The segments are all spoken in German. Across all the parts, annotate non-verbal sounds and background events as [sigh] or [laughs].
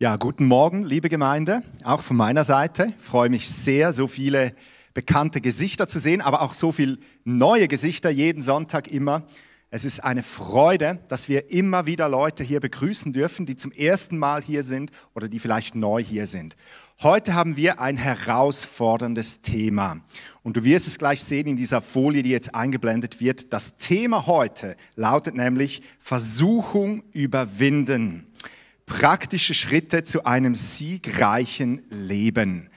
Ja, guten Morgen, liebe Gemeinde, auch von meiner Seite. Ich freue mich sehr, so viele bekannte Gesichter zu sehen, aber auch so viele neue Gesichter jeden Sonntag immer. Es ist eine Freude, dass wir immer wieder Leute hier begrüßen dürfen, die zum ersten Mal hier sind oder die vielleicht neu hier sind. Heute haben wir ein herausforderndes Thema. Und du wirst es gleich sehen in dieser Folie, die jetzt eingeblendet wird. Das Thema heute lautet nämlich Versuchung überwinden praktische Schritte zu einem siegreichen Leben.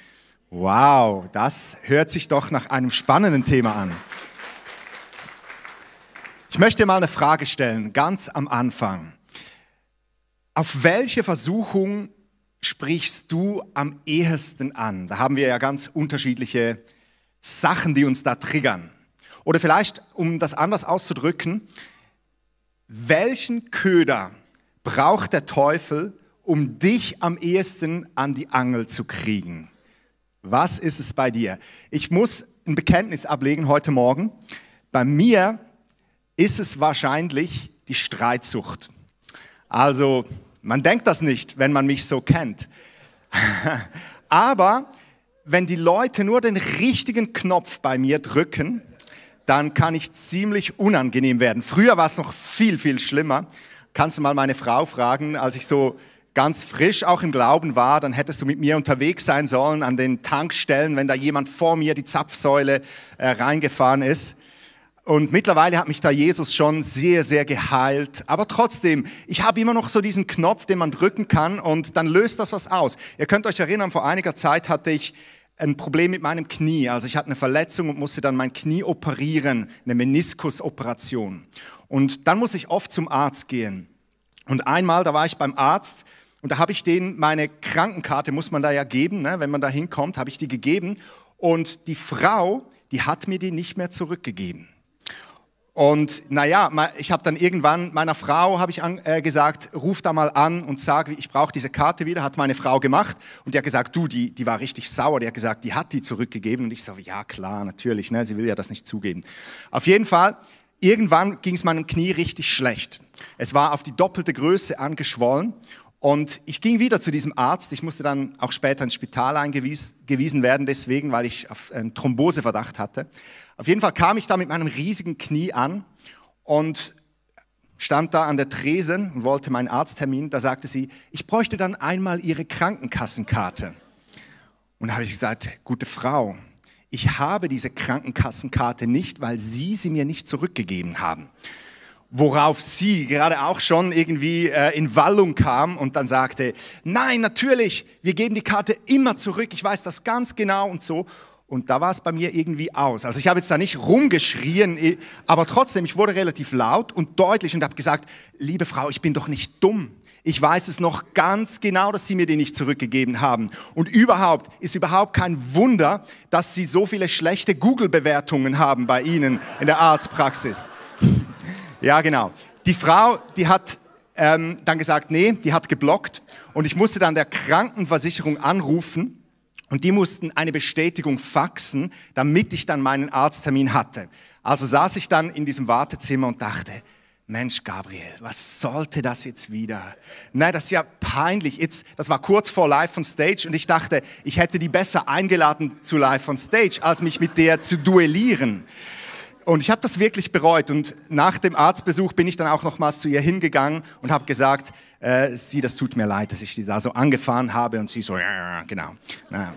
Wow, das hört sich doch nach einem spannenden Thema an. Ich möchte mal eine Frage stellen, ganz am Anfang. Auf welche Versuchung sprichst du am ehesten an? Da haben wir ja ganz unterschiedliche Sachen, die uns da triggern. Oder vielleicht, um das anders auszudrücken, welchen Köder braucht der Teufel, um dich am ehesten an die Angel zu kriegen? Was ist es bei dir? Ich muss ein Bekenntnis ablegen heute Morgen. Bei mir ist es wahrscheinlich die Streitsucht. Also, man denkt das nicht, wenn man mich so kennt. [laughs] Aber wenn die Leute nur den richtigen Knopf bei mir drücken, dann kann ich ziemlich unangenehm werden. Früher war es noch viel, viel schlimmer. Kannst du mal meine Frau fragen, als ich so ganz frisch auch im Glauben war, dann hättest du mit mir unterwegs sein sollen an den Tankstellen, wenn da jemand vor mir die Zapfsäule äh, reingefahren ist. Und mittlerweile hat mich da Jesus schon sehr, sehr geheilt. Aber trotzdem, ich habe immer noch so diesen Knopf, den man drücken kann und dann löst das was aus. Ihr könnt euch erinnern, vor einiger Zeit hatte ich ein Problem mit meinem Knie. Also ich hatte eine Verletzung und musste dann mein Knie operieren, eine Meniskusoperation. Und dann muss ich oft zum Arzt gehen. Und einmal, da war ich beim Arzt und da habe ich denen meine Krankenkarte, muss man da ja geben, ne? wenn man da hinkommt, habe ich die gegeben. Und die Frau, die hat mir die nicht mehr zurückgegeben. Und naja, ich habe dann irgendwann meiner Frau habe ich an, äh, gesagt, ruf da mal an und sag, ich brauche diese Karte wieder. Hat meine Frau gemacht und die hat gesagt, du, die, die war richtig sauer. Die hat gesagt, die hat die zurückgegeben und ich so, ja klar, natürlich, ne, sie will ja das nicht zugeben. Auf jeden Fall Irgendwann ging es meinem Knie richtig schlecht. Es war auf die doppelte Größe angeschwollen und ich ging wieder zu diesem Arzt. Ich musste dann auch später ins Spital eingewiesen werden, deswegen, weil ich auf einen ähm, Thromboseverdacht hatte. Auf jeden Fall kam ich da mit meinem riesigen Knie an und stand da an der Tresen und wollte meinen Arzttermin. Da sagte sie, ich bräuchte dann einmal Ihre Krankenkassenkarte. Und da habe ich gesagt, gute Frau, ich habe diese Krankenkassenkarte nicht, weil Sie sie mir nicht zurückgegeben haben. Worauf sie gerade auch schon irgendwie äh, in Wallung kam und dann sagte, nein, natürlich, wir geben die Karte immer zurück, ich weiß das ganz genau und so. Und da war es bei mir irgendwie aus. Also ich habe jetzt da nicht rumgeschrien, aber trotzdem, ich wurde relativ laut und deutlich und habe gesagt, liebe Frau, ich bin doch nicht dumm. Ich weiß es noch ganz genau, dass sie mir den nicht zurückgegeben haben. Und überhaupt ist überhaupt kein Wunder, dass sie so viele schlechte Google-Bewertungen haben bei ihnen in der Arztpraxis. [laughs] Ja, genau. Die Frau, die hat ähm, dann gesagt, nee, die hat geblockt. Und ich musste dann der Krankenversicherung anrufen und die mussten eine Bestätigung faxen, damit ich dann meinen Arzttermin hatte. Also saß ich dann in diesem Wartezimmer und dachte, Mensch, Gabriel, was sollte das jetzt wieder? Nein, das ist ja peinlich. Jetzt, das war kurz vor Live on Stage und ich dachte, ich hätte die besser eingeladen zu Live on Stage, als mich mit der zu duellieren. Und ich habe das wirklich bereut. Und nach dem Arztbesuch bin ich dann auch nochmals zu ihr hingegangen und habe gesagt, äh, sie, das tut mir leid, dass ich die da so angefahren habe. Und sie so, ja, genau. Naja.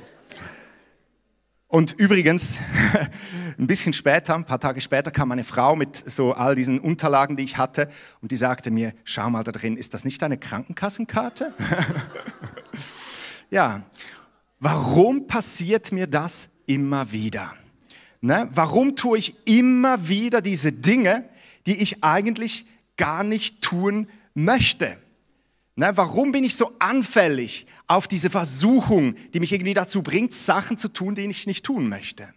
Und übrigens, [laughs] ein bisschen später, ein paar Tage später, kam eine Frau mit so all diesen Unterlagen, die ich hatte, und die sagte mir, schau mal da drin, ist das nicht deine Krankenkassenkarte? [laughs] ja, warum passiert mir das immer wieder? Ne? Warum tue ich immer wieder diese Dinge, die ich eigentlich gar nicht tun möchte? Ne, warum bin ich so anfällig auf diese Versuchung, die mich irgendwie dazu bringt, Sachen zu tun, die ich nicht tun möchte?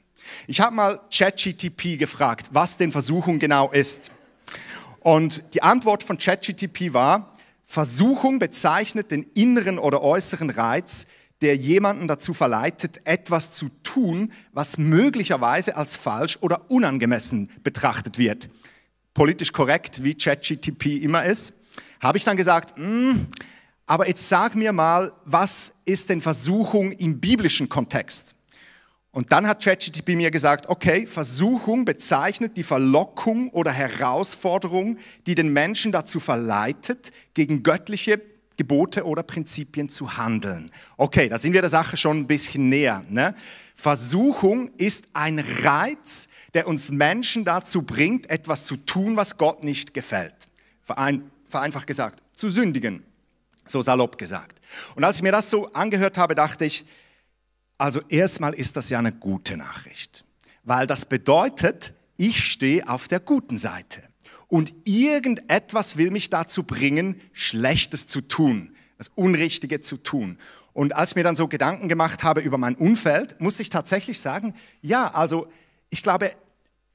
Ich habe mal ChatGTP gefragt, was denn Versuchung genau ist. Und die Antwort von ChatGTP war, Versuchung bezeichnet den inneren oder äußeren Reiz, der jemanden dazu verleitet, etwas zu tun, was möglicherweise als falsch oder unangemessen betrachtet wird. Politisch korrekt, wie ChatGTP immer ist habe ich dann gesagt, mm, aber jetzt sag mir mal, was ist denn Versuchung im biblischen Kontext? Und dann hat ChatGTP mir gesagt, okay, Versuchung bezeichnet die Verlockung oder Herausforderung, die den Menschen dazu verleitet, gegen göttliche Gebote oder Prinzipien zu handeln. Okay, da sind wir der Sache schon ein bisschen näher. Ne? Versuchung ist ein Reiz, der uns Menschen dazu bringt, etwas zu tun, was Gott nicht gefällt. Ein vereinfacht gesagt, zu sündigen, so salopp gesagt. Und als ich mir das so angehört habe, dachte ich, also erstmal ist das ja eine gute Nachricht, weil das bedeutet, ich stehe auf der guten Seite. Und irgendetwas will mich dazu bringen, Schlechtes zu tun, das Unrichtige zu tun. Und als ich mir dann so Gedanken gemacht habe über mein Umfeld, musste ich tatsächlich sagen, ja, also ich glaube,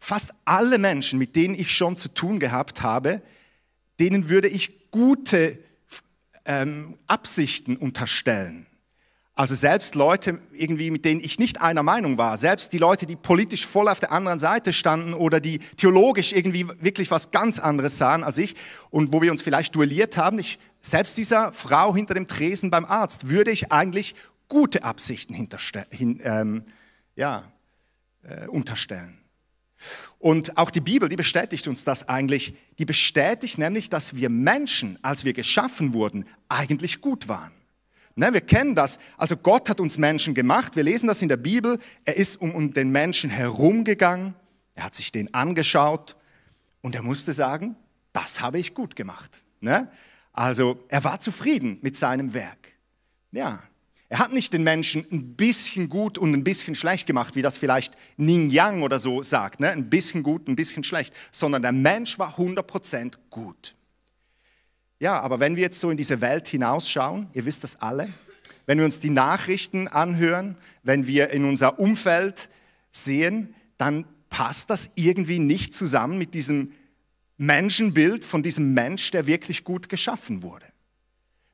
fast alle Menschen, mit denen ich schon zu tun gehabt habe, denen würde ich gute ähm, Absichten unterstellen. Also selbst Leute, irgendwie, mit denen ich nicht einer Meinung war, selbst die Leute, die politisch voll auf der anderen Seite standen oder die theologisch irgendwie wirklich was ganz anderes sahen als ich und wo wir uns vielleicht duelliert haben, ich, selbst dieser Frau hinter dem Tresen beim Arzt würde ich eigentlich gute Absichten hin, ähm, ja, äh, unterstellen. Und auch die Bibel, die bestätigt uns das eigentlich. Die bestätigt nämlich, dass wir Menschen, als wir geschaffen wurden, eigentlich gut waren. Ne, wir kennen das. Also Gott hat uns Menschen gemacht. Wir lesen das in der Bibel. Er ist um, um den Menschen herumgegangen. Er hat sich den angeschaut. Und er musste sagen, das habe ich gut gemacht. Ne? Also er war zufrieden mit seinem Werk. Ja, er hat nicht den Menschen ein bisschen gut und ein bisschen schlecht gemacht, wie das vielleicht Ning Yang oder so sagt, ne? ein bisschen gut, ein bisschen schlecht, sondern der Mensch war 100% gut. Ja, aber wenn wir jetzt so in diese Welt hinausschauen, ihr wisst das alle, wenn wir uns die Nachrichten anhören, wenn wir in unser Umfeld sehen, dann passt das irgendwie nicht zusammen mit diesem Menschenbild von diesem Mensch, der wirklich gut geschaffen wurde.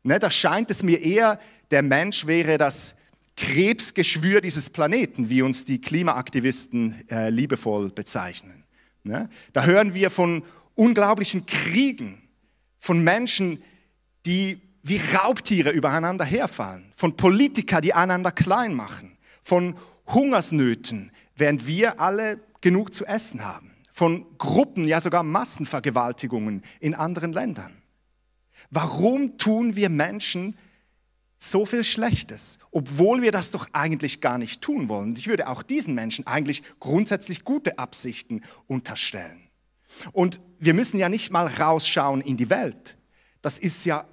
Ne, da scheint es mir eher der Mensch wäre das Krebsgeschwür dieses Planeten, wie uns die Klimaaktivisten äh, liebevoll bezeichnen. Ne? Da hören wir von unglaublichen Kriegen, von Menschen, die wie Raubtiere übereinander herfallen, von Politikern, die einander klein machen, von Hungersnöten, während wir alle genug zu essen haben, von Gruppen, ja sogar Massenvergewaltigungen in anderen Ländern. Warum tun wir Menschen so viel Schlechtes, obwohl wir das doch eigentlich gar nicht tun wollen. Und ich würde auch diesen Menschen eigentlich grundsätzlich gute Absichten unterstellen. Und wir müssen ja nicht mal rausschauen in die Welt. Das ist ja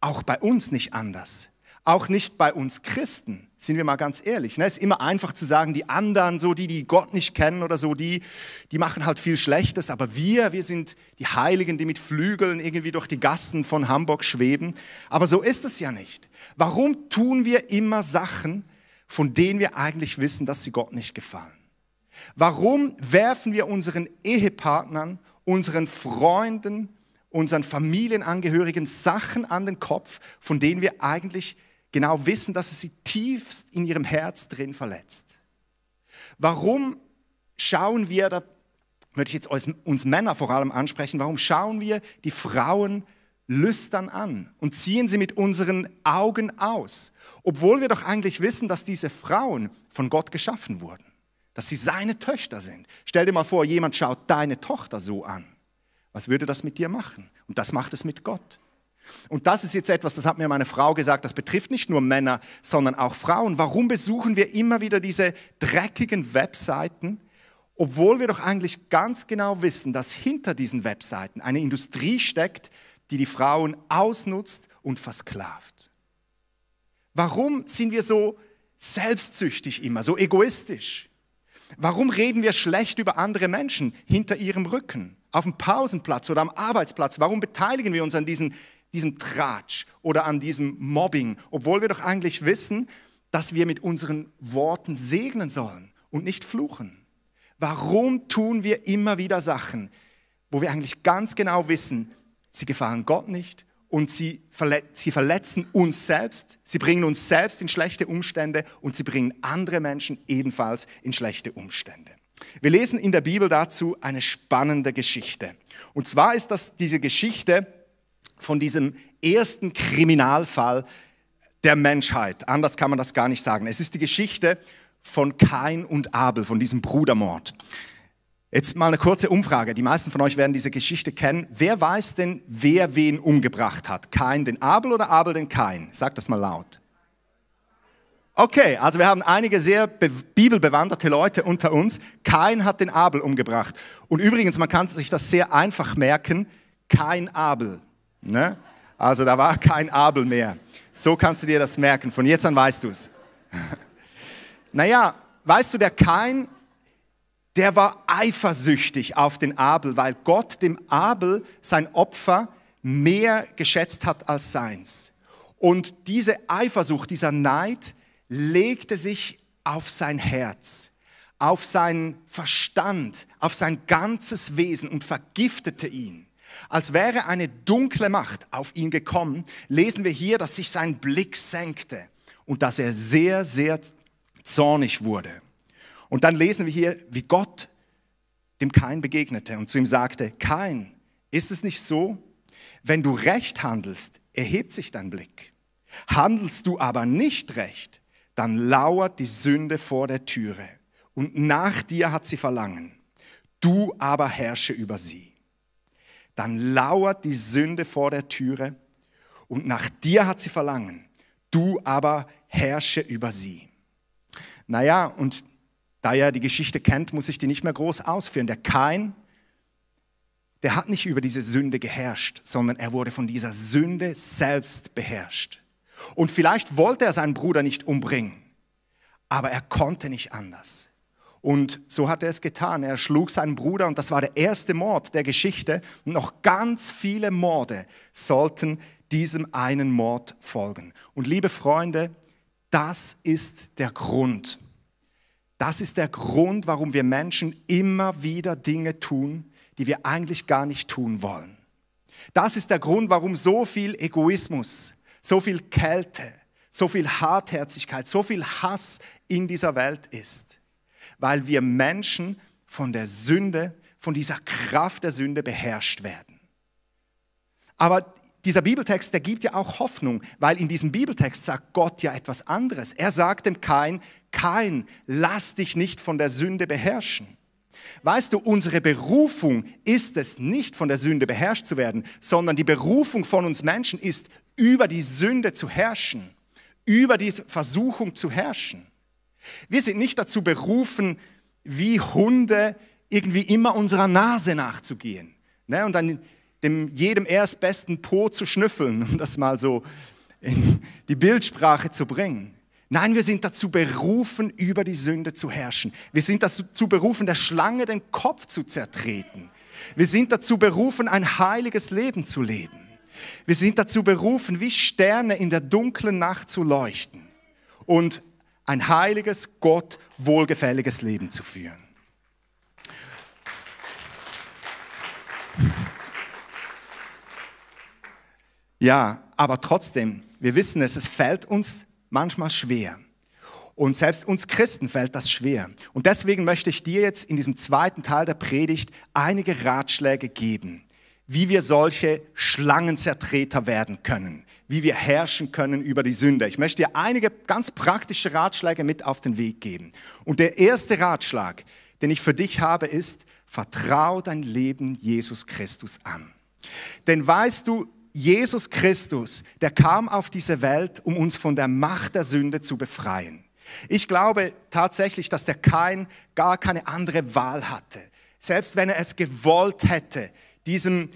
auch bei uns nicht anders. Auch nicht bei uns Christen, sind wir mal ganz ehrlich. Ne? Es ist immer einfach zu sagen, die anderen, so die, die Gott nicht kennen oder so, die, die machen halt viel Schlechtes, aber wir, wir sind die Heiligen, die mit Flügeln irgendwie durch die Gassen von Hamburg schweben. Aber so ist es ja nicht. Warum tun wir immer Sachen, von denen wir eigentlich wissen, dass sie Gott nicht gefallen? Warum werfen wir unseren Ehepartnern, unseren Freunden, unseren Familienangehörigen Sachen an den Kopf, von denen wir eigentlich genau wissen, dass es sie tiefst in ihrem Herz drin verletzt? Warum schauen wir, da würde ich jetzt uns Männer vor allem ansprechen, warum schauen wir die Frauen lüstern an und ziehen sie mit unseren Augen aus, obwohl wir doch eigentlich wissen, dass diese Frauen von Gott geschaffen wurden, dass sie seine Töchter sind. Stell dir mal vor, jemand schaut deine Tochter so an. Was würde das mit dir machen? Und das macht es mit Gott. Und das ist jetzt etwas, das hat mir meine Frau gesagt, das betrifft nicht nur Männer, sondern auch Frauen. Warum besuchen wir immer wieder diese dreckigen Webseiten, obwohl wir doch eigentlich ganz genau wissen, dass hinter diesen Webseiten eine Industrie steckt, die die Frauen ausnutzt und versklavt. Warum sind wir so selbstsüchtig immer, so egoistisch? Warum reden wir schlecht über andere Menschen hinter ihrem Rücken, auf dem Pausenplatz oder am Arbeitsplatz? Warum beteiligen wir uns an diesen, diesem Tratsch oder an diesem Mobbing, obwohl wir doch eigentlich wissen, dass wir mit unseren Worten segnen sollen und nicht fluchen? Warum tun wir immer wieder Sachen, wo wir eigentlich ganz genau wissen, sie gefallen Gott nicht und sie, verlet sie verletzen uns selbst, sie bringen uns selbst in schlechte Umstände und sie bringen andere Menschen ebenfalls in schlechte Umstände. Wir lesen in der Bibel dazu eine spannende Geschichte. Und zwar ist das diese Geschichte von diesem ersten Kriminalfall der Menschheit. Anders kann man das gar nicht sagen. Es ist die Geschichte von Kain und Abel, von diesem Brudermord. Jetzt mal eine kurze Umfrage. Die meisten von euch werden diese Geschichte kennen. Wer weiß denn, wer wen umgebracht hat? Kein den Abel oder Abel den Kein? Sag das mal laut. Okay, also wir haben einige sehr bibelbewanderte Leute unter uns. Kein hat den Abel umgebracht. Und übrigens, man kann sich das sehr einfach merken. Kein Abel. Ne? Also da war kein Abel mehr. So kannst du dir das merken. Von jetzt an weißt du es. [laughs] naja, weißt du, der Kein der war eifersüchtig auf den Abel, weil Gott dem Abel sein Opfer mehr geschätzt hat als seins. Und diese Eifersucht, dieser Neid legte sich auf sein Herz, auf seinen Verstand, auf sein ganzes Wesen und vergiftete ihn. Als wäre eine dunkle Macht auf ihn gekommen, lesen wir hier, dass sich sein Blick senkte und dass er sehr, sehr zornig wurde. Und dann lesen wir hier, wie Gott dem Kain begegnete und zu ihm sagte, Kain, ist es nicht so, wenn du recht handelst, erhebt sich dein Blick. Handelst du aber nicht recht, dann lauert die Sünde vor der Türe und nach dir hat sie Verlangen. Du aber herrsche über sie. Dann lauert die Sünde vor der Türe und nach dir hat sie Verlangen. Du aber herrsche über sie. Naja, und da er die Geschichte kennt, muss ich die nicht mehr groß ausführen. Der Kain, der hat nicht über diese Sünde geherrscht, sondern er wurde von dieser Sünde selbst beherrscht. Und vielleicht wollte er seinen Bruder nicht umbringen, aber er konnte nicht anders. Und so hat er es getan. Er schlug seinen Bruder und das war der erste Mord der Geschichte. Und noch ganz viele Morde sollten diesem einen Mord folgen. Und liebe Freunde, das ist der Grund, das ist der Grund, warum wir Menschen immer wieder Dinge tun, die wir eigentlich gar nicht tun wollen. Das ist der Grund, warum so viel Egoismus, so viel Kälte, so viel Hartherzigkeit, so viel Hass in dieser Welt ist. Weil wir Menschen von der Sünde, von dieser Kraft der Sünde beherrscht werden. Aber dieser Bibeltext, der gibt ja auch Hoffnung, weil in diesem Bibeltext sagt Gott ja etwas anderes. Er sagt dem Kain, Kain, lass dich nicht von der Sünde beherrschen. Weißt du, unsere Berufung ist es nicht, von der Sünde beherrscht zu werden, sondern die Berufung von uns Menschen ist, über die Sünde zu herrschen, über die Versuchung zu herrschen. Wir sind nicht dazu berufen, wie Hunde irgendwie immer unserer Nase nachzugehen. Ne? Und dann dem jedem erstbesten Po zu schnüffeln, um das mal so in die Bildsprache zu bringen. Nein, wir sind dazu berufen, über die Sünde zu herrschen. Wir sind dazu berufen, der Schlange den Kopf zu zertreten. Wir sind dazu berufen, ein heiliges Leben zu leben. Wir sind dazu berufen, wie Sterne in der dunklen Nacht zu leuchten und ein heiliges, Gott wohlgefälliges Leben zu führen. Ja, aber trotzdem, wir wissen es, es fällt uns manchmal schwer. Und selbst uns Christen fällt das schwer. Und deswegen möchte ich dir jetzt in diesem zweiten Teil der Predigt einige Ratschläge geben, wie wir solche Schlangenzertreter werden können, wie wir herrschen können über die Sünde. Ich möchte dir einige ganz praktische Ratschläge mit auf den Weg geben. Und der erste Ratschlag, den ich für dich habe, ist, vertraue dein Leben Jesus Christus an. Denn weißt du, Jesus Christus, der kam auf diese Welt, um uns von der Macht der Sünde zu befreien. Ich glaube tatsächlich, dass der Kain gar keine andere Wahl hatte. Selbst wenn er es gewollt hätte, diesem,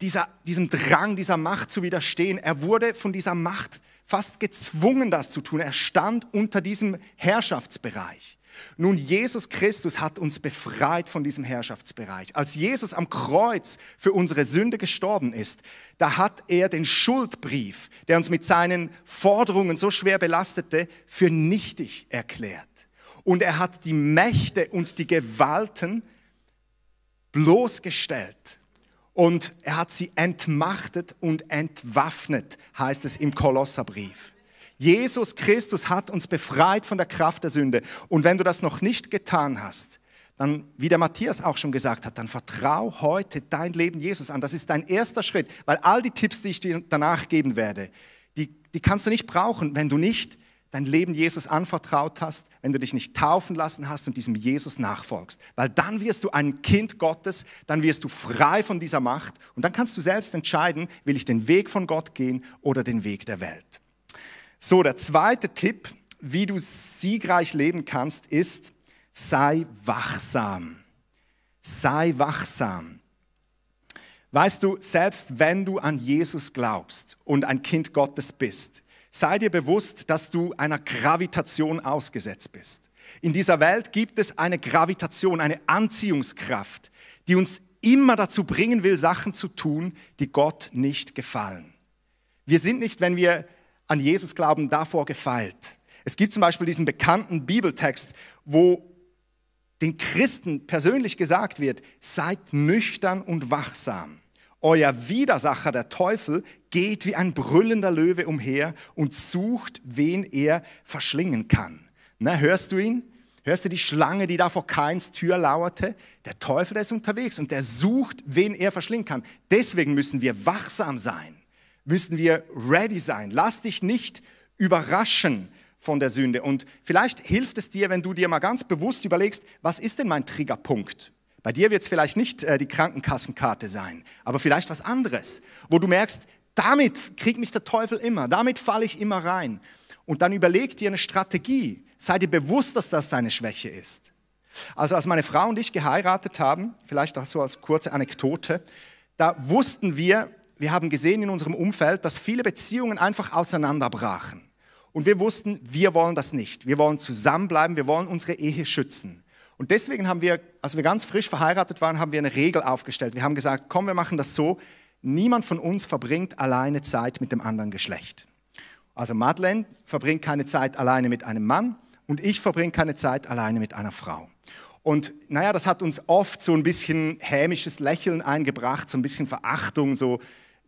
dieser, diesem Drang, dieser Macht zu widerstehen, er wurde von dieser Macht fast gezwungen, das zu tun. Er stand unter diesem Herrschaftsbereich. Nun, Jesus Christus hat uns befreit von diesem Herrschaftsbereich. Als Jesus am Kreuz für unsere Sünde gestorben ist, da hat er den Schuldbrief, der uns mit seinen Forderungen so schwer belastete, für nichtig erklärt. Und er hat die Mächte und die Gewalten bloßgestellt. Und er hat sie entmachtet und entwaffnet, heißt es im Kolosserbrief. Jesus Christus hat uns befreit von der Kraft der Sünde. Und wenn du das noch nicht getan hast, dann, wie der Matthias auch schon gesagt hat, dann vertrau heute dein Leben Jesus an. Das ist dein erster Schritt, weil all die Tipps, die ich dir danach geben werde, die, die kannst du nicht brauchen, wenn du nicht dein Leben Jesus anvertraut hast, wenn du dich nicht taufen lassen hast und diesem Jesus nachfolgst. Weil dann wirst du ein Kind Gottes, dann wirst du frei von dieser Macht und dann kannst du selbst entscheiden, will ich den Weg von Gott gehen oder den Weg der Welt. So, der zweite Tipp, wie du siegreich leben kannst, ist, sei wachsam. Sei wachsam. Weißt du, selbst wenn du an Jesus glaubst und ein Kind Gottes bist, sei dir bewusst, dass du einer Gravitation ausgesetzt bist. In dieser Welt gibt es eine Gravitation, eine Anziehungskraft, die uns immer dazu bringen will, Sachen zu tun, die Gott nicht gefallen. Wir sind nicht, wenn wir an Jesus glauben, davor gefeilt. Es gibt zum Beispiel diesen bekannten Bibeltext, wo den Christen persönlich gesagt wird, seid nüchtern und wachsam. Euer Widersacher, der Teufel, geht wie ein brüllender Löwe umher und sucht, wen er verschlingen kann. Na, hörst du ihn? Hörst du die Schlange, die da vor Keins Tür lauerte? Der Teufel, der ist unterwegs und der sucht, wen er verschlingen kann. Deswegen müssen wir wachsam sein müssen wir ready sein. Lass dich nicht überraschen von der Sünde. Und vielleicht hilft es dir, wenn du dir mal ganz bewusst überlegst, was ist denn mein Triggerpunkt? Bei dir wird es vielleicht nicht äh, die Krankenkassenkarte sein, aber vielleicht was anderes, wo du merkst, damit kriegt mich der Teufel immer, damit falle ich immer rein. Und dann überleg dir eine Strategie. Sei dir bewusst, dass das deine Schwäche ist. Also als meine Frau und ich geheiratet haben, vielleicht auch so als kurze Anekdote, da wussten wir, wir haben gesehen in unserem Umfeld, dass viele Beziehungen einfach auseinanderbrachen. Und wir wussten, wir wollen das nicht. Wir wollen zusammenbleiben, wir wollen unsere Ehe schützen. Und deswegen haben wir, als wir ganz frisch verheiratet waren, haben wir eine Regel aufgestellt. Wir haben gesagt, komm, wir machen das so, niemand von uns verbringt alleine Zeit mit dem anderen Geschlecht. Also Madeleine verbringt keine Zeit alleine mit einem Mann und ich verbringe keine Zeit alleine mit einer Frau. Und naja, das hat uns oft so ein bisschen hämisches Lächeln eingebracht, so ein bisschen Verachtung, so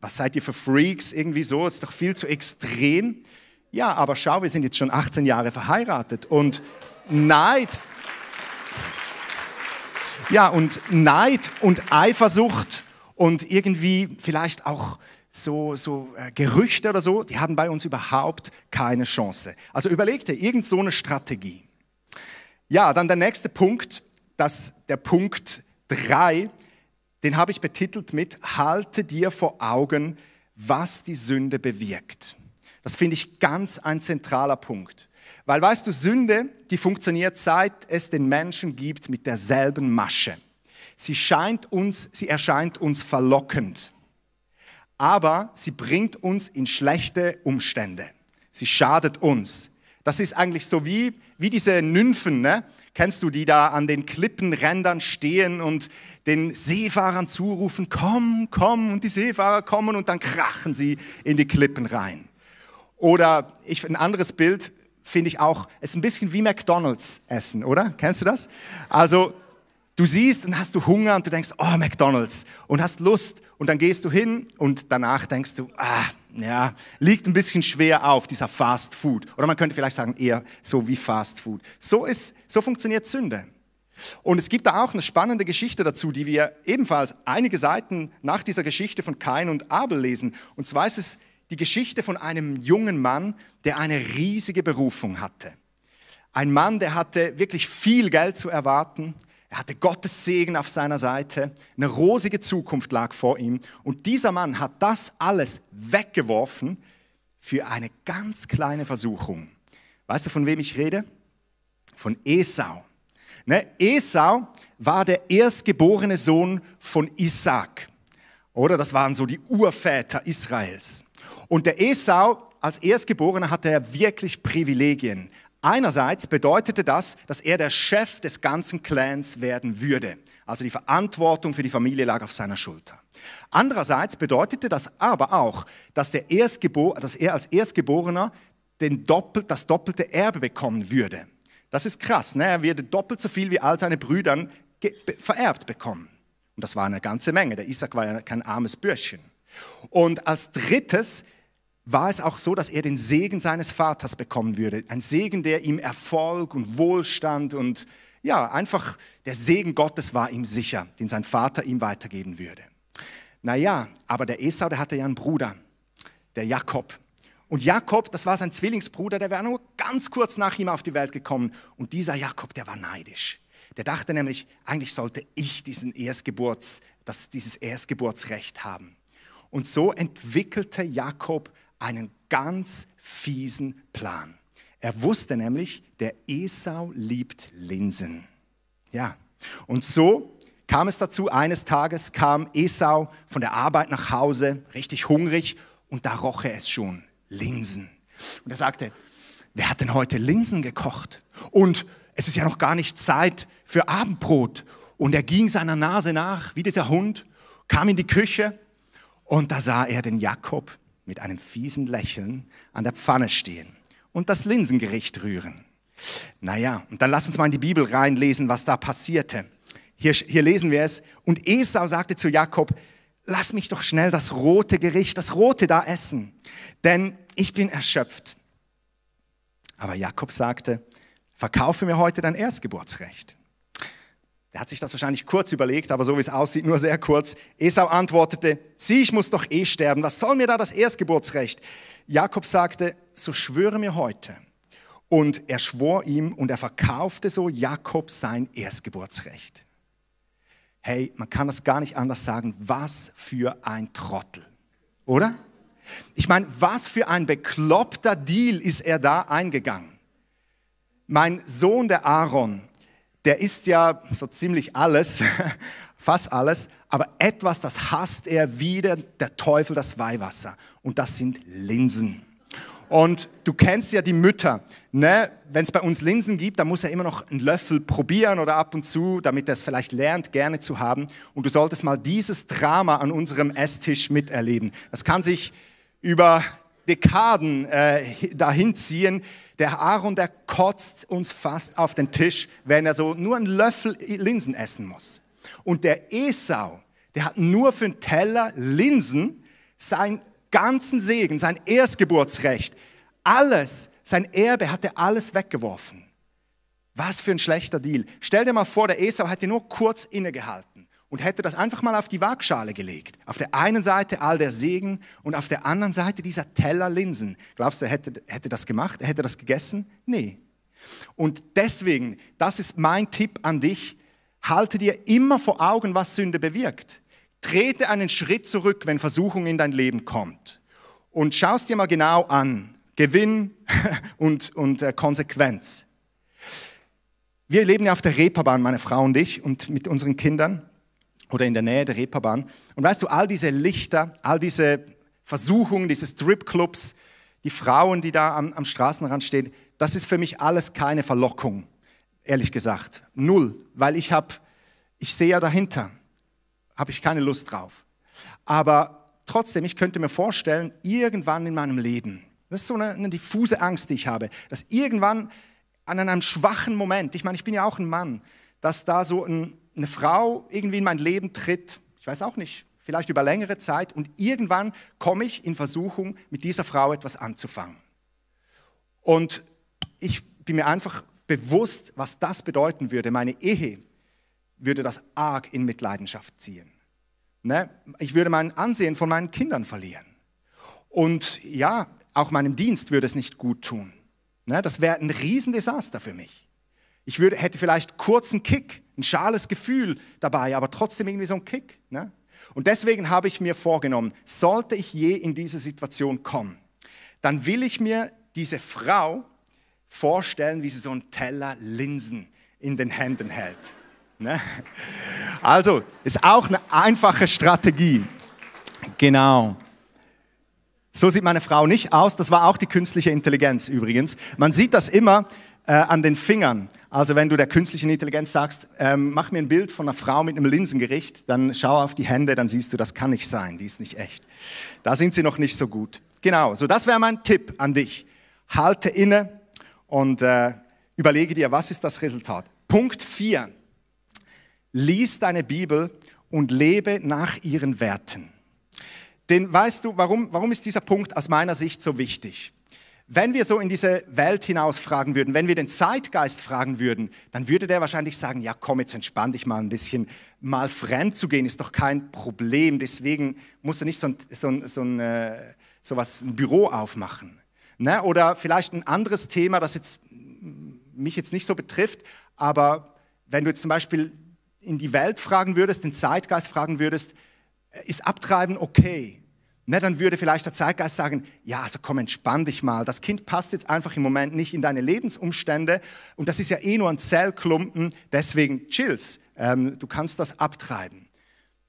was seid ihr für Freaks, irgendwie so, ist doch viel zu extrem. Ja, aber schau, wir sind jetzt schon 18 Jahre verheiratet und Neid, ja, und Neid und Eifersucht und irgendwie vielleicht auch so, so äh, Gerüchte oder so, die haben bei uns überhaupt keine Chance. Also überleg dir irgend so eine Strategie. Ja, dann der nächste Punkt, das, der Punkt 3, den habe ich betitelt mit Halte dir vor Augen, was die Sünde bewirkt. Das finde ich ganz ein zentraler Punkt. Weil weißt du, Sünde, die funktioniert seit es den Menschen gibt mit derselben Masche. Sie, scheint uns, sie erscheint uns verlockend, aber sie bringt uns in schlechte Umstände. Sie schadet uns. Das ist eigentlich so wie, wie diese Nymphen, ne? Kennst du die da an den Klippenrändern stehen und den Seefahrern zurufen, komm, komm, und die Seefahrer kommen und dann krachen sie in die Klippen rein. Oder ich, ein anderes Bild finde ich auch, ist ein bisschen wie McDonald's essen, oder? Kennst du das? Also du siehst und hast du Hunger und du denkst, oh McDonald's und hast Lust und dann gehst du hin und danach denkst du, ah, ja, liegt ein bisschen schwer auf, dieser Fast Food. Oder man könnte vielleicht sagen, eher so wie Fast Food. So, ist, so funktioniert Sünde. Und es gibt da auch eine spannende Geschichte dazu, die wir ebenfalls einige Seiten nach dieser Geschichte von Kain und Abel lesen. Und zwar ist es die Geschichte von einem jungen Mann, der eine riesige Berufung hatte. Ein Mann, der hatte wirklich viel Geld zu erwarten. Er hatte Gottes Segen auf seiner Seite, eine rosige Zukunft lag vor ihm. Und dieser Mann hat das alles weggeworfen für eine ganz kleine Versuchung. Weißt du, von wem ich rede? Von Esau. Ne? Esau war der erstgeborene Sohn von Isaac. Oder das waren so die Urväter Israels. Und der Esau als Erstgeborener hatte er wirklich Privilegien. Einerseits bedeutete das, dass er der Chef des ganzen Clans werden würde. Also die Verantwortung für die Familie lag auf seiner Schulter. Andererseits bedeutete das aber auch, dass, dass er als Erstgeborener Doppel, das doppelte Erbe bekommen würde. Das ist krass. Ne? Er würde doppelt so viel wie all seine Brüdern vererbt bekommen. Und das war eine ganze Menge. Der Isaac war ja kein armes Bürschchen. Und als drittes war es auch so, dass er den Segen seines Vaters bekommen würde. Ein Segen, der ihm Erfolg und Wohlstand und ja, einfach der Segen Gottes war ihm sicher, den sein Vater ihm weitergeben würde. Naja, aber der Esau, der hatte ja einen Bruder, der Jakob. Und Jakob, das war sein Zwillingsbruder, der wäre nur ganz kurz nach ihm auf die Welt gekommen. Und dieser Jakob, der war neidisch. Der dachte nämlich, eigentlich sollte ich diesen Erstgeburts, das, dieses Erstgeburtsrecht haben. Und so entwickelte Jakob einen ganz fiesen Plan. Er wusste nämlich, der Esau liebt Linsen. Ja, und so kam es dazu, eines Tages kam Esau von der Arbeit nach Hause, richtig hungrig, und da roch er es schon, Linsen. Und er sagte, wer hat denn heute Linsen gekocht? Und es ist ja noch gar nicht Zeit für Abendbrot. Und er ging seiner Nase nach, wie dieser Hund, kam in die Küche und da sah er den Jakob, mit einem fiesen Lächeln an der Pfanne stehen und das Linsengericht rühren. Naja, und dann lass uns mal in die Bibel reinlesen, was da passierte. Hier, hier lesen wir es. Und Esau sagte zu Jakob, lass mich doch schnell das rote Gericht, das rote da essen, denn ich bin erschöpft. Aber Jakob sagte, verkaufe mir heute dein Erstgeburtsrecht. Der hat sich das wahrscheinlich kurz überlegt, aber so wie es aussieht, nur sehr kurz. Esau antwortete, sieh, ich muss doch eh sterben, was soll mir da das Erstgeburtsrecht? Jakob sagte, so schwöre mir heute. Und er schwor ihm und er verkaufte so Jakob sein Erstgeburtsrecht. Hey, man kann das gar nicht anders sagen, was für ein Trottel, oder? Ich meine, was für ein bekloppter Deal ist er da eingegangen. Mein Sohn, der Aaron, der isst ja so ziemlich alles, [laughs] fast alles, aber etwas, das hasst er wieder, der Teufel, das Weihwasser. Und das sind Linsen. Und du kennst ja die Mütter. Ne? Wenn es bei uns Linsen gibt, dann muss er immer noch einen Löffel probieren oder ab und zu, damit er es vielleicht lernt, gerne zu haben. Und du solltest mal dieses Drama an unserem Esstisch miterleben. Das kann sich über Dekaden äh, dahin ziehen. Der Aaron, der kotzt uns fast auf den Tisch, wenn er so nur einen Löffel Linsen essen muss. Und der Esau, der hat nur für einen Teller Linsen seinen ganzen Segen, sein Erstgeburtsrecht, alles, sein Erbe hat er alles weggeworfen. Was für ein schlechter Deal. Stell dir mal vor, der Esau hätte nur kurz innegehalten und hätte das einfach mal auf die Waagschale gelegt. Auf der einen Seite all der Segen und auf der anderen Seite dieser Teller Linsen. Glaubst du, er hätte, hätte das gemacht? Er hätte das gegessen? Nee. Und deswegen, das ist mein Tipp an dich, halte dir immer vor Augen, was Sünde bewirkt. Trete einen Schritt zurück, wenn Versuchung in dein Leben kommt. Und schaust dir mal genau an. Gewinn [laughs] und, und äh, Konsequenz. Wir leben ja auf der Reeperbahn, meine Frau und ich, und mit unseren Kindern oder in der Nähe der Reeperbahn. Und weißt du, all diese Lichter, all diese Versuchungen, diese Stripclubs, die Frauen, die da am, am Straßenrand stehen, das ist für mich alles keine Verlockung, ehrlich gesagt. Null, weil ich habe, ich sehe ja dahinter, habe ich keine Lust drauf. Aber trotzdem, ich könnte mir vorstellen, irgendwann in meinem Leben, das ist so eine, eine diffuse Angst, die ich habe, dass irgendwann an einem schwachen Moment, ich meine, ich bin ja auch ein Mann, dass da so ein, eine Frau irgendwie in mein Leben tritt, ich weiß auch nicht, vielleicht über längere Zeit, und irgendwann komme ich in Versuchung, mit dieser Frau etwas anzufangen. Und ich bin mir einfach bewusst, was das bedeuten würde. Meine Ehe würde das arg in Mitleidenschaft ziehen. Ne? Ich würde mein Ansehen von meinen Kindern verlieren. Und ja, auch meinem Dienst würde es nicht gut tun. Ne? Das wäre ein Riesendesaster für mich. Ich würde, hätte vielleicht kurzen Kick, ein schales Gefühl dabei, aber trotzdem irgendwie so ein Kick. Ne? Und deswegen habe ich mir vorgenommen, sollte ich je in diese Situation kommen, dann will ich mir diese Frau vorstellen, wie sie so einen Teller Linsen in den Händen hält. Ne? Also, ist auch eine einfache Strategie. Genau. So sieht meine Frau nicht aus. Das war auch die künstliche Intelligenz übrigens. Man sieht das immer, äh, an den Fingern. Also wenn du der künstlichen Intelligenz sagst, ähm, mach mir ein Bild von einer Frau mit einem Linsengericht, dann schau auf die Hände, dann siehst du, das kann nicht sein, die ist nicht echt. Da sind sie noch nicht so gut. Genau, so das wäre mein Tipp an dich. Halte inne und äh, überlege dir, was ist das Resultat. Punkt 4. Lies deine Bibel und lebe nach ihren Werten. Denn weißt du, warum, warum ist dieser Punkt aus meiner Sicht so wichtig? Wenn wir so in diese Welt hinaus fragen würden, wenn wir den Zeitgeist fragen würden, dann würde der wahrscheinlich sagen, ja komm, jetzt entspann dich mal ein bisschen, mal fremd zu gehen ist doch kein Problem, deswegen musst du nicht so ein, so ein, so ein, äh, so was, ein Büro aufmachen. Ne? Oder vielleicht ein anderes Thema, das jetzt, mich jetzt nicht so betrifft, aber wenn du jetzt zum Beispiel in die Welt fragen würdest, den Zeitgeist fragen würdest, ist Abtreiben okay? Ne, dann würde vielleicht der Zeitgeist sagen, ja, also komm, entspann dich mal. Das Kind passt jetzt einfach im Moment nicht in deine Lebensumstände und das ist ja eh nur ein Zellklumpen, deswegen chills. Ähm, du kannst das abtreiben.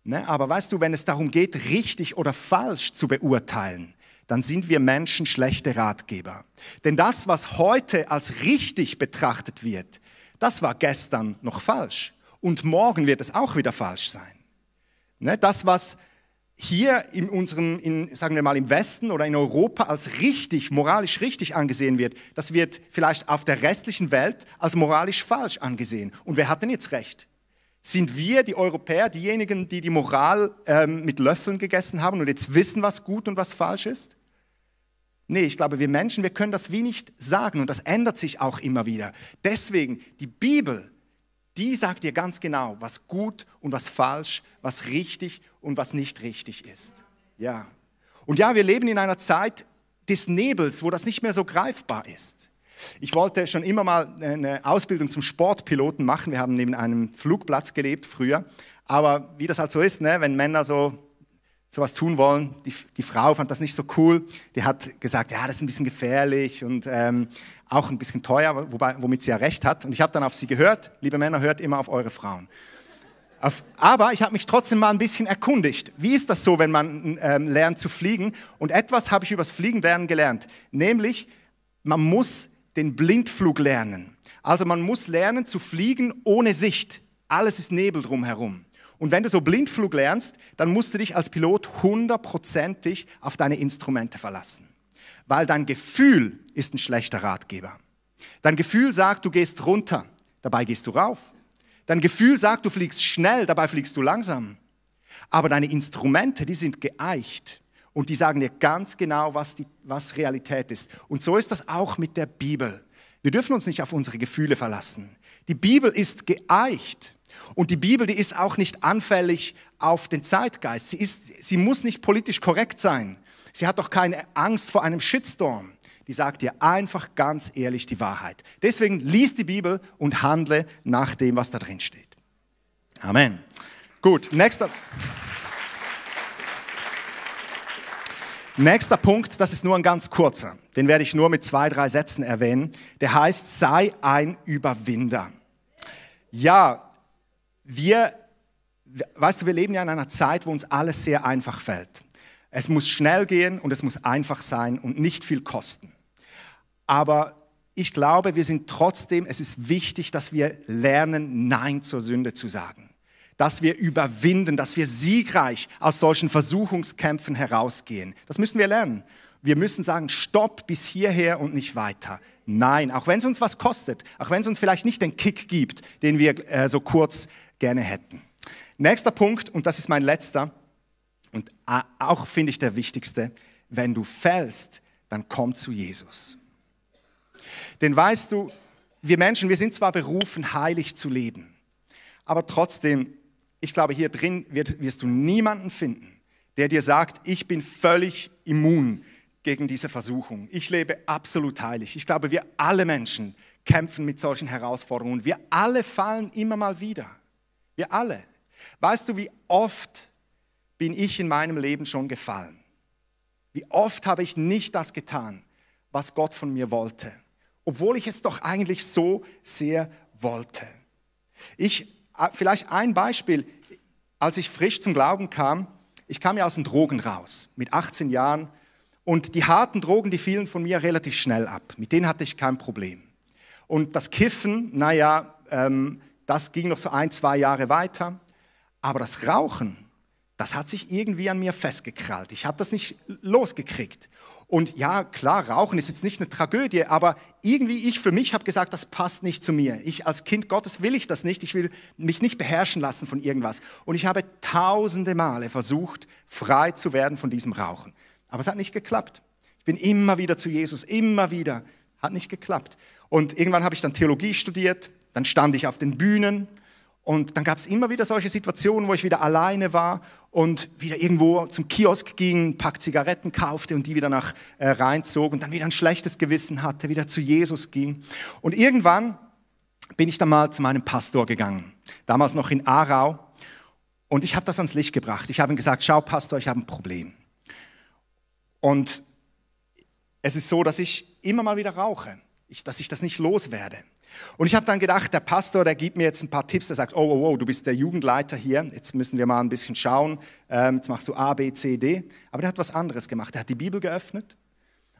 Ne, aber weißt du, wenn es darum geht, richtig oder falsch zu beurteilen, dann sind wir Menschen schlechte Ratgeber. Denn das, was heute als richtig betrachtet wird, das war gestern noch falsch. Und morgen wird es auch wieder falsch sein. Ne, das, was hier in unserem, in, sagen wir mal im Westen oder in Europa als richtig, moralisch richtig angesehen wird, das wird vielleicht auf der restlichen Welt als moralisch falsch angesehen. Und wer hat denn jetzt recht? Sind wir, die Europäer, diejenigen, die die Moral ähm, mit Löffeln gegessen haben und jetzt wissen, was gut und was falsch ist? Nee, ich glaube, wir Menschen, wir können das wie nicht sagen und das ändert sich auch immer wieder. Deswegen, die Bibel die sagt dir ganz genau, was gut und was falsch, was richtig und was nicht richtig ist. Ja. Und ja, wir leben in einer Zeit des Nebels, wo das nicht mehr so greifbar ist. Ich wollte schon immer mal eine Ausbildung zum Sportpiloten machen. Wir haben neben einem Flugplatz gelebt früher. Aber wie das halt so ist, ne, wenn Männer so sowas tun wollen. Die, die Frau fand das nicht so cool. Die hat gesagt, ja, das ist ein bisschen gefährlich und ähm, auch ein bisschen teuer, wobei, womit sie ja recht hat. Und ich habe dann auf sie gehört, liebe Männer, hört immer auf eure Frauen. Auf, aber ich habe mich trotzdem mal ein bisschen erkundigt. Wie ist das so, wenn man ähm, lernt zu fliegen? Und etwas habe ich übers Fliegen lernen gelernt, nämlich man muss den Blindflug lernen. Also man muss lernen zu fliegen ohne Sicht. Alles ist Nebel drumherum. Und wenn du so Blindflug lernst, dann musst du dich als Pilot hundertprozentig auf deine Instrumente verlassen. Weil dein Gefühl ist ein schlechter Ratgeber. Dein Gefühl sagt, du gehst runter, dabei gehst du rauf. Dein Gefühl sagt, du fliegst schnell, dabei fliegst du langsam. Aber deine Instrumente, die sind geeicht und die sagen dir ganz genau, was, die, was Realität ist. Und so ist das auch mit der Bibel. Wir dürfen uns nicht auf unsere Gefühle verlassen. Die Bibel ist geeicht. Und die Bibel, die ist auch nicht anfällig auf den Zeitgeist. Sie, ist, sie muss nicht politisch korrekt sein. Sie hat doch keine Angst vor einem Shitstorm. Die sagt dir einfach ganz ehrlich die Wahrheit. Deswegen lies die Bibel und handle nach dem, was da drin steht. Amen. Gut, nächster. Nächster Punkt, das ist nur ein ganz kurzer, den werde ich nur mit zwei, drei Sätzen erwähnen. Der heißt, sei ein Überwinder. Ja, wir, weißt du, wir leben ja in einer Zeit, wo uns alles sehr einfach fällt. Es muss schnell gehen und es muss einfach sein und nicht viel kosten. Aber ich glaube, wir sind trotzdem, es ist wichtig, dass wir lernen, Nein zur Sünde zu sagen. Dass wir überwinden, dass wir siegreich aus solchen Versuchungskämpfen herausgehen. Das müssen wir lernen. Wir müssen sagen, stopp bis hierher und nicht weiter. Nein, auch wenn es uns was kostet, auch wenn es uns vielleicht nicht den Kick gibt, den wir äh, so kurz gerne hätten. Nächster Punkt, und das ist mein letzter und auch finde ich der wichtigste, wenn du fällst, dann komm zu Jesus. Denn weißt du, wir Menschen, wir sind zwar berufen, heilig zu leben, aber trotzdem, ich glaube, hier drin wirst du niemanden finden, der dir sagt, ich bin völlig immun gegen diese Versuchung. Ich lebe absolut heilig. Ich glaube, wir alle Menschen kämpfen mit solchen Herausforderungen. Wir alle fallen immer mal wieder. Wir alle. Weißt du, wie oft bin ich in meinem Leben schon gefallen? Wie oft habe ich nicht das getan, was Gott von mir wollte, obwohl ich es doch eigentlich so sehr wollte. Ich, äh, vielleicht ein Beispiel, als ich frisch zum Glauben kam, ich kam ja aus den Drogen raus mit 18 Jahren und die harten Drogen, die fielen von mir relativ schnell ab. Mit denen hatte ich kein Problem. Und das Kiffen, naja, ähm, das ging noch so ein, zwei Jahre weiter. Aber das Rauchen, das hat sich irgendwie an mir festgekrallt. Ich habe das nicht losgekriegt. Und ja, klar, Rauchen ist jetzt nicht eine Tragödie, aber irgendwie ich für mich habe gesagt, das passt nicht zu mir. Ich als Kind Gottes will ich das nicht. Ich will mich nicht beherrschen lassen von irgendwas. Und ich habe tausende Male versucht, frei zu werden von diesem Rauchen. Aber es hat nicht geklappt. Ich bin immer wieder zu Jesus, immer wieder. Hat nicht geklappt. Und irgendwann habe ich dann Theologie studiert, dann stand ich auf den Bühnen und dann gab es immer wieder solche Situationen, wo ich wieder alleine war und wieder irgendwo zum Kiosk ging, ein Pack Zigaretten kaufte und die wieder nach äh, reinzog und dann wieder ein schlechtes Gewissen hatte, wieder zu Jesus ging. Und irgendwann bin ich dann mal zu meinem Pastor gegangen, damals noch in Aarau. Und ich habe das ans Licht gebracht. Ich habe ihm gesagt, schau Pastor, ich habe ein Problem. Und es ist so, dass ich immer mal wieder rauche, ich, dass ich das nicht loswerde. Und ich habe dann gedacht, der Pastor, der gibt mir jetzt ein paar Tipps, der sagt, oh, oh, oh, du bist der Jugendleiter hier, jetzt müssen wir mal ein bisschen schauen, ähm, jetzt machst du A, B, C, D. Aber der hat was anderes gemacht, er hat die Bibel geöffnet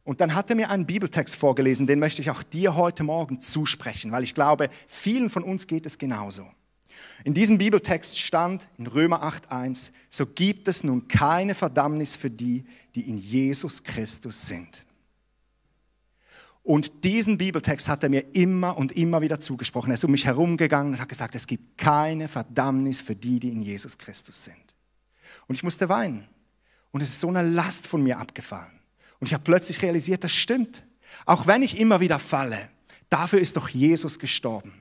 und dann hat er mir einen Bibeltext vorgelesen, den möchte ich auch dir heute Morgen zusprechen, weil ich glaube, vielen von uns geht es genauso. In diesem Bibeltext stand in Römer 8.1, so gibt es nun keine Verdammnis für die, die in Jesus Christus sind. Und diesen Bibeltext hat er mir immer und immer wieder zugesprochen. Er ist um mich herumgegangen und hat gesagt, es gibt keine Verdammnis für die, die in Jesus Christus sind. Und ich musste weinen. Und es ist so eine Last von mir abgefallen. Und ich habe plötzlich realisiert, das stimmt. Auch wenn ich immer wieder falle, dafür ist doch Jesus gestorben.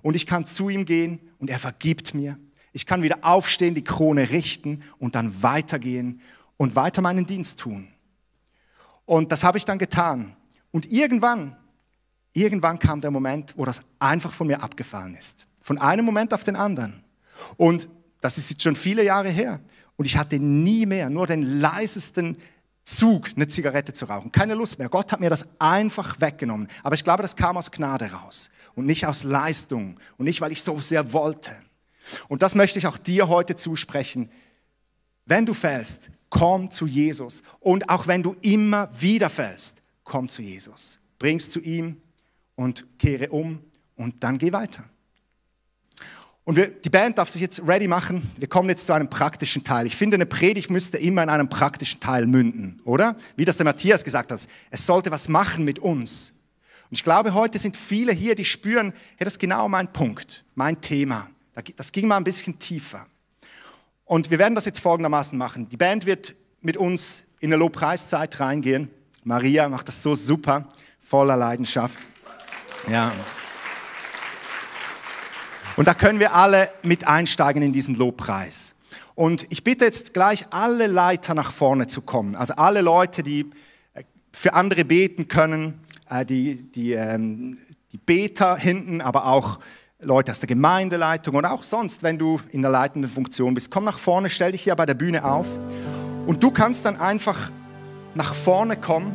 Und ich kann zu ihm gehen und er vergibt mir. Ich kann wieder aufstehen, die Krone richten und dann weitergehen und weiter meinen Dienst tun. Und das habe ich dann getan. Und irgendwann, irgendwann kam der Moment, wo das einfach von mir abgefallen ist. Von einem Moment auf den anderen. Und das ist jetzt schon viele Jahre her. Und ich hatte nie mehr, nur den leisesten Zug, eine Zigarette zu rauchen. Keine Lust mehr. Gott hat mir das einfach weggenommen. Aber ich glaube, das kam aus Gnade raus und nicht aus Leistung und nicht, weil ich so sehr wollte. Und das möchte ich auch dir heute zusprechen. Wenn du fällst, komm zu Jesus. Und auch wenn du immer wieder fällst, komm zu Jesus, bring's zu ihm und kehre um und dann geh weiter. Und wir, die Band darf sich jetzt ready machen. Wir kommen jetzt zu einem praktischen Teil. Ich finde, eine Predigt müsste immer in einem praktischen Teil münden, oder? Wie das der Matthias gesagt hat, es sollte was machen mit uns. Und ich glaube, heute sind viele hier, die spüren, hey, das ist genau mein Punkt, mein Thema. Das ging mal ein bisschen tiefer. Und wir werden das jetzt folgendermaßen machen. Die Band wird mit uns in eine Lobpreiszeit reingehen. Maria macht das so super, voller Leidenschaft. Ja. Und da können wir alle mit einsteigen in diesen Lobpreis. Und ich bitte jetzt gleich alle Leiter nach vorne zu kommen. Also alle Leute, die äh, für andere beten können, äh, die, die, ähm, die Beter hinten, aber auch Leute aus der Gemeindeleitung und auch sonst, wenn du in der leitenden Funktion bist. Komm nach vorne, stell dich hier bei der Bühne auf und du kannst dann einfach nach vorne kommen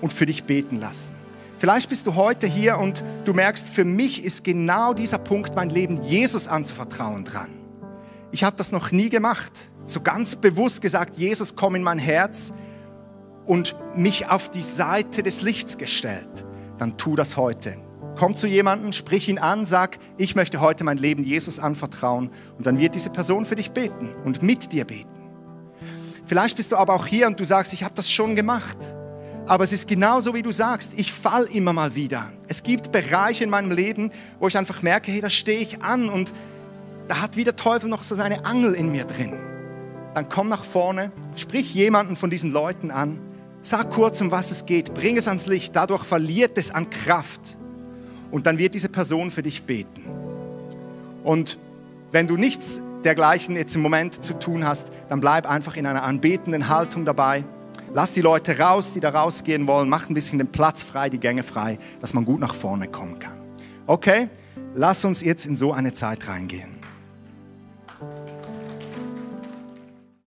und für dich beten lassen. Vielleicht bist du heute hier und du merkst, für mich ist genau dieser Punkt, mein Leben Jesus anzuvertrauen dran. Ich habe das noch nie gemacht. So ganz bewusst gesagt, Jesus, komm in mein Herz und mich auf die Seite des Lichts gestellt. Dann tu das heute. Komm zu jemandem, sprich ihn an, sag, ich möchte heute mein Leben Jesus anvertrauen und dann wird diese Person für dich beten und mit dir beten. Vielleicht bist du aber auch hier und du sagst, ich habe das schon gemacht. Aber es ist genauso, wie du sagst, ich fall immer mal wieder. Es gibt Bereiche in meinem Leben, wo ich einfach merke, hey, da stehe ich an und da hat wieder Teufel noch so seine Angel in mir drin. Dann komm nach vorne, sprich jemanden von diesen Leuten an, sag kurz, um was es geht, bring es ans Licht, dadurch verliert es an Kraft. Und dann wird diese Person für dich beten. Und wenn du nichts dergleichen jetzt im Moment zu tun hast, dann bleib einfach in einer anbetenden Haltung dabei. Lass die Leute raus, die da rausgehen wollen. Mach ein bisschen den Platz frei, die Gänge frei, dass man gut nach vorne kommen kann. Okay, lass uns jetzt in so eine Zeit reingehen.